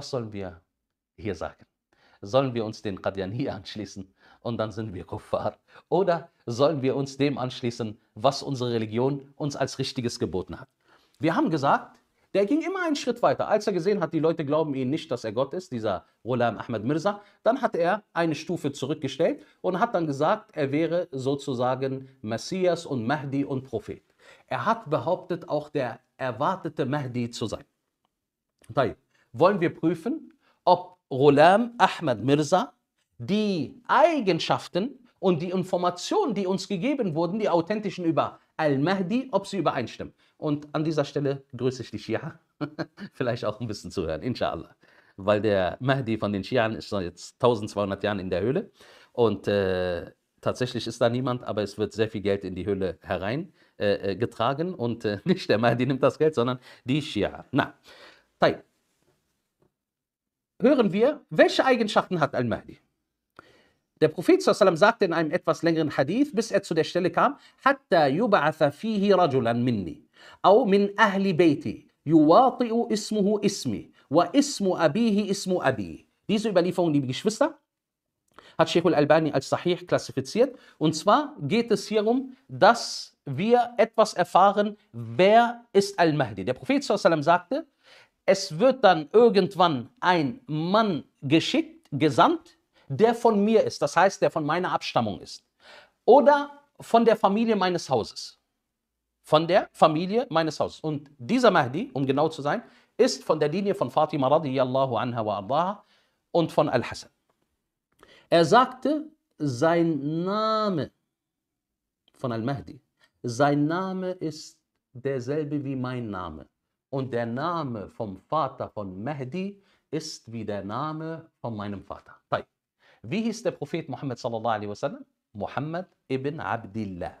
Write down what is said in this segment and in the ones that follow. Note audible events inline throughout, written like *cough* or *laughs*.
Was sollen wir hier sagen? Sollen wir uns den Qadiani anschließen und dann sind wir Kuffar? Oder sollen wir uns dem anschließen, was unsere Religion uns als Richtiges geboten hat? Wir haben gesagt, der ging immer einen Schritt weiter. Als er gesehen hat, die Leute glauben ihm nicht, dass er Gott ist, dieser Ghulam Ahmed Mirza, dann hat er eine Stufe zurückgestellt und hat dann gesagt, er wäre sozusagen Messias und Mahdi und Prophet. Er hat behauptet, auch der erwartete Mahdi zu sein. طيب wollen wir prüfen, ob Ghulam Ahmad Mirza die Eigenschaften und die Informationen, die uns gegeben wurden, die authentischen über Al-Mahdi, ob sie übereinstimmen. Und an dieser Stelle grüße ich die Shia, *laughs* vielleicht auch ein bisschen zuhören, inshallah. Weil der Mahdi von den Shia ist jetzt 1200 Jahren in der Höhle und äh, tatsächlich ist da niemand, aber es wird sehr viel Geld in die Höhle herein äh, äh getragen und äh, *laughs* nicht der Mahdi nimmt das Geld, sondern die Shia. Na, طيب hören wir, welche Eigenschaften hat Al-Mahdi? Der Prophet sallam, sagte in einem etwas längeren Hadith, bis er zu der Stelle kam, حَتَّى يُبْعَثَ فِيهِ رَجُلًا مِنِّي أو من أهل بيتي يواطئ اسمه اسمي واسم أبيه اسم أبي Diese Überlieferung, liebe Geschwister, hat Sheikh al-Albani als Sahih klassifiziert. Und zwar geht es hierum, dass wir etwas erfahren, wer ist Al-Mahdi. Der Prophet sallam, sagte, es wird dann irgendwann ein Mann geschickt, gesandt, der von mir ist, das heißt, der von meiner Abstammung ist. Oder von der Familie meines Hauses. Von der Familie meines Hauses. Und dieser Mahdi, um genau zu sein, ist von der Linie von Fatima radiallahu anha wa ardaha und von Al-Hassan. Er sagte, sein Name von Al-Mahdi, sein Name ist derselbe wie mein Name. Und der Name vom Vater von Mahdi ist wie der Name von meinem Vater. طيب. Wie hieß der Prophet Muhammad sallallahu alaihi wasallam? Muhammad ibn Abdillah.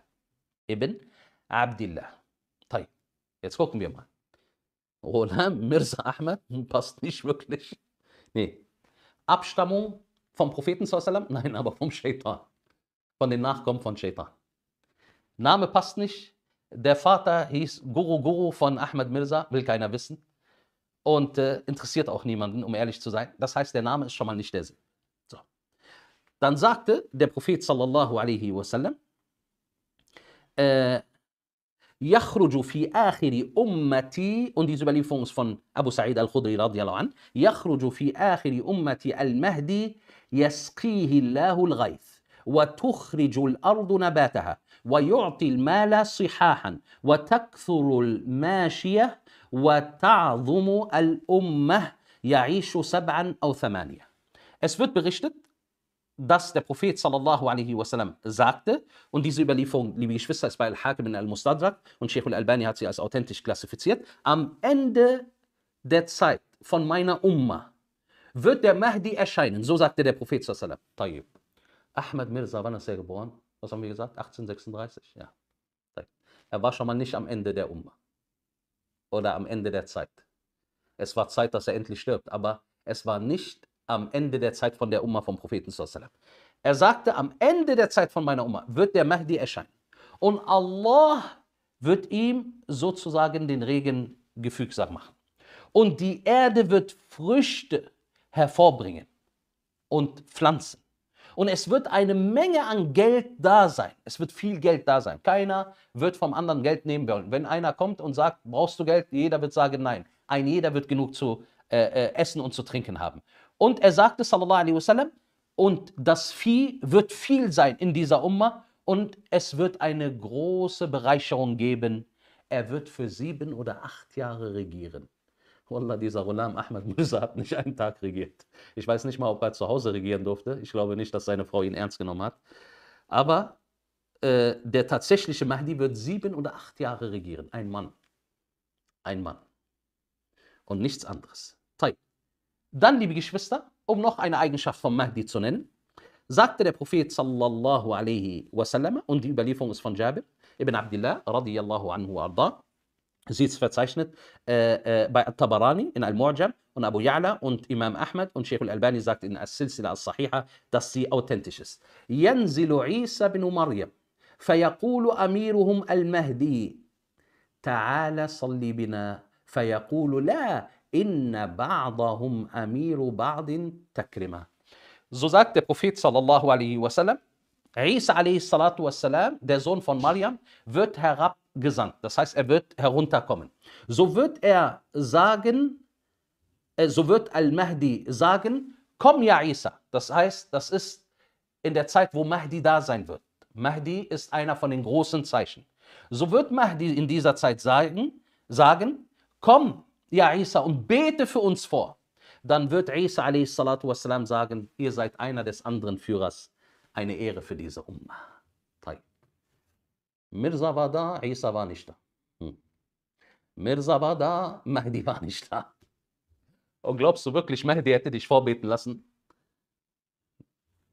Ibn Abdillah. طيب. Jetzt gucken wir mal. Ghulam Mirza Ahmed *laughs* passt nicht wirklich. Nee. Abstammung vom Propheten sallallahu alaihi sallam? Nein, aber vom Shaitan. Von den Nachkommen von Shaitan. Name passt nicht, der Vater hieß Guru Guru von Ahmed Mirza, will keiner wissen. Und äh, interessiert auch niemanden, um ehrlich zu sein. Das heißt, der Name ist schon mal nicht der Sinn. So. Dann sagte der Prophet sallallahu alaihi wasallam, äh, يخرج في آخر und diese Überlieferung ist von Abu Sa'id al-Khudri radiallahu an يخرج في آخر أمتي المهدي يسقيه الله الغيث وتخرج الارض نباتها ويعطي المال صحاحا وتكثر الماشيه وتعظم الامه يعيش سبعا او ثمانيه. Es wird berichtet, dass der Prophet sallallahu alaihi wasallam sagte, und diese Überlieferung, liebe Geschwister, ist bei Al-Hakim in Al-Mustadrak und Sheikh al-Albani hat sie als authentisch klassifiziert, am Ende der Zeit von meiner Umma wird der Mahdi erscheinen, so sagte der Prophet sallallahu alaihi wasallam. Ahmed Mirza, wann ist er geboren? Was haben wir gesagt? 1836, ja. Er war schon mal nicht am Ende der Umma oder am Ende der Zeit. Es war Zeit, dass er endlich stirbt, aber es war nicht am Ende der Zeit von der Umma vom Propheten. Er sagte, am Ende der Zeit von meiner Umma wird der Mahdi erscheinen. Und Allah wird ihm sozusagen den Regen gefügsam machen. Und die Erde wird Früchte hervorbringen und pflanzen. Und es wird eine Menge an Geld da sein. Es wird viel Geld da sein. Keiner wird vom anderen Geld nehmen wollen. Wenn einer kommt und sagt, brauchst du Geld, jeder wird sagen, nein. Ein jeder wird genug zu äh, äh, essen und zu trinken haben. Und er sagte, sallallahu alaihi wasallam, und das Vieh wird viel sein in dieser Umma und es wird eine große Bereicherung geben. Er wird für sieben oder acht Jahre regieren. Wallah, dieser Ghulam Ahmad Mirza hat nicht einen Tag regiert. Ich weiß nicht mal, ob er zu Hause regieren durfte. Ich glaube nicht, dass seine Frau ihn ernst genommen hat. Aber äh, der tatsächliche Mahdi wird sieben oder acht Jahre regieren. Ein Mann. Ein Mann. Und nichts anderes. Dann, liebe Geschwister, um noch eine Eigenschaft von Mahdi zu nennen, sagte der Prophet sallallahu alaihi wasallam, und die Überlieferung ist von Jabir ibn Abdullah radiallahu anhu arda, زيتس فتسايشنت آه، آه، باي الطبراني ان المعجم ان ابو يعلى ان امام احمد ان شيخ الالباني زاكت ان السلسله الصحيحه تسي اوتنتيشس ينزل عيسى بن مريم فيقول اميرهم المهدي تعال صلي بنا فيقول لا ان بعضهم امير بعض تكرمه زوزاك دي بروفيت صلى الله عليه وسلم Isa salatu wassalam, der Sohn von Mariam, wird herabgesandt. Das heißt, er wird herunterkommen. So wird er sagen, äh, so wird Al-Mahdi sagen, komm ja Isa. Das heißt, das ist in der Zeit, wo Mahdi da sein wird. Mahdi ist einer von den großen Zeichen. So wird Mahdi in dieser Zeit sagen, sagen komm ja Isa und bete für uns vor. Dann wird Isa salatu wassalam sagen, ihr seid einer des anderen Führers eine Ehre für diese Umma. Mirza war da, Isa war nicht da. Hm. Mirza war da, Mahdi war nicht da. Und glaubst du wirklich, Mahdi hätte dich vorbeten lassen?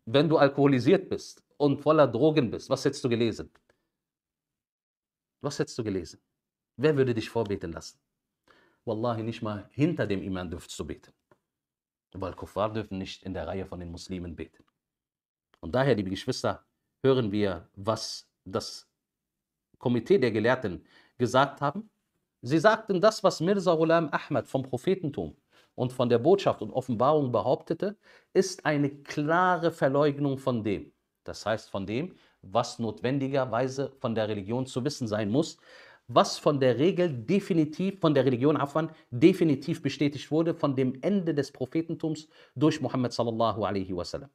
Wenn du alkoholisiert bist und voller Drogen bist, was hättest du gelesen? Was hättest du gelesen? Wer würde dich vorbeten lassen? Wallahi, nicht mal hinter dem Imam dürftest du beten. Weil Kuffar dürfen nicht in der Reihe von den Muslimen beten. Und daher, liebe Geschwister, hören wir, was das Komitee der Gelehrten gesagt haben. Sie sagten das, was Mirza Ghulam Ahmad vom Prophetentum und von der Botschaft und Offenbarung behauptete, ist eine klare Verleugnung von dem, das heißt von dem, was notwendigerweise von der Religion zu wissen sein muss, was von der Regel definitiv, von der Religion Afwan, definitiv bestätigt wurde, von dem Ende des Prophetentums durch Muhammad sallallahu alaihi wasallam.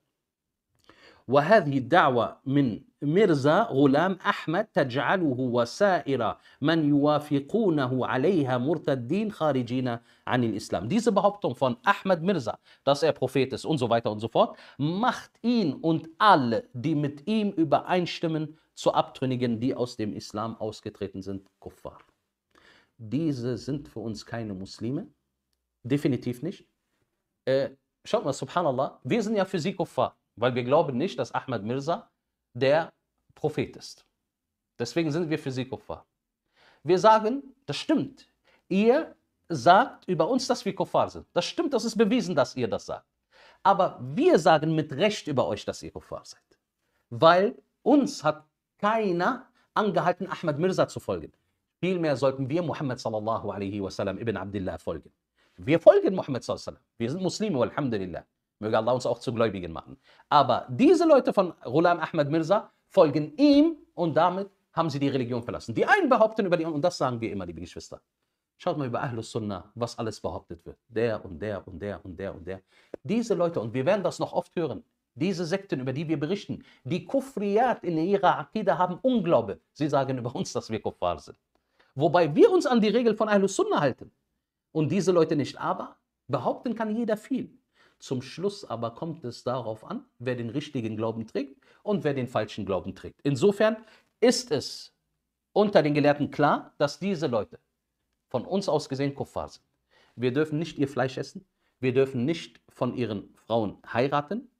وهذه الدعوة من ميرزا غلام أحمد تجعله وسائر من يوافقونه عليها مرتدين خارجين an den Diese Behauptung von Ahmed Mirza, dass er Prophet ist und so weiter und so fort, macht ihn und alle, die mit ihm übereinstimmen, zu Abtrünnigen, die aus dem Islam ausgetreten sind, Kuffar. Diese sind für uns keine Muslime, definitiv nicht. Äh, schaut mal, subhanallah, wir sind ja für sie Kuffar. Weil wir glauben nicht, dass Ahmad Mirza der Prophet ist. Deswegen sind wir für sie Kuffar. Wir sagen, das stimmt. Ihr sagt über uns, dass wir Kuffar sind. Das stimmt, das ist bewiesen, dass ihr das sagt. Aber wir sagen mit Recht über euch, dass ihr Kuffar seid. Weil uns hat keiner angehalten, Ahmad Mirza zu folgen. Vielmehr sollten wir Muhammad sallallahu alaihi wasallam ibn Abdullah folgen. Wir folgen Muhammad sallallahu alaihi wasallam. Wir sind Muslime, alhamdulillah. Möge Allah uns auch zu Gläubigen machen. Aber diese Leute von Ghulam Ahmad Mirza folgen ihm und damit haben sie die Religion verlassen. Die einen behaupten über die, anderen, und das sagen wir immer, liebe Geschwister. Schaut mal über Ahlus Sunnah, was alles behauptet wird. Der und der und der und der und der. Diese Leute, und wir werden das noch oft hören, diese Sekten, über die wir berichten, die Kufriyat in ihrer Akide haben Unglaube. Sie sagen über uns, dass wir Kuffar sind. Wobei wir uns an die Regel von Ahlus Sunnah halten. Und diese Leute nicht. Aber behaupten kann jeder viel. Zum Schluss aber kommt es darauf an, wer den richtigen Glauben trägt und wer den falschen Glauben trägt. Insofern ist es unter den Gelehrten klar, dass diese Leute von uns aus gesehen Kuffar sind. Wir dürfen nicht ihr Fleisch essen, wir dürfen nicht von ihren Frauen heiraten.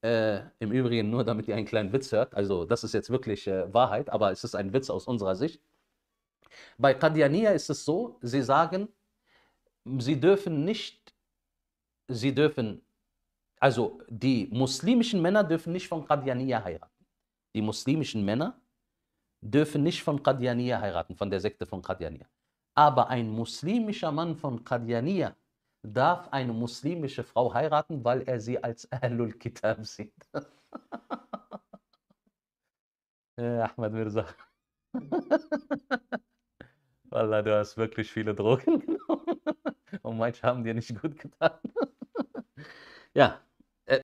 Äh, Im Übrigen nur, damit ihr einen kleinen Witz hört. Also das ist jetzt wirklich äh, Wahrheit, aber es ist ein Witz aus unserer Sicht. Bei Qadiania ist es so, sie sagen, sie dürfen nicht sie dürfen, also die muslimischen Männer dürfen nicht von Qadianiyya heiraten. Die muslimischen Männer dürfen nicht von Qadianiyya heiraten, von der Sekte von Qadianiyya. Aber ein muslimischer Mann von Qadianiyya darf eine muslimische Frau heiraten, weil er sie als Ahlul Kitab sieht. *laughs* Ahmed Mirza. *laughs* Wallah, du hast wirklich viele Drogen *laughs* genommen. Und manche haben dir nicht gut getan. yeah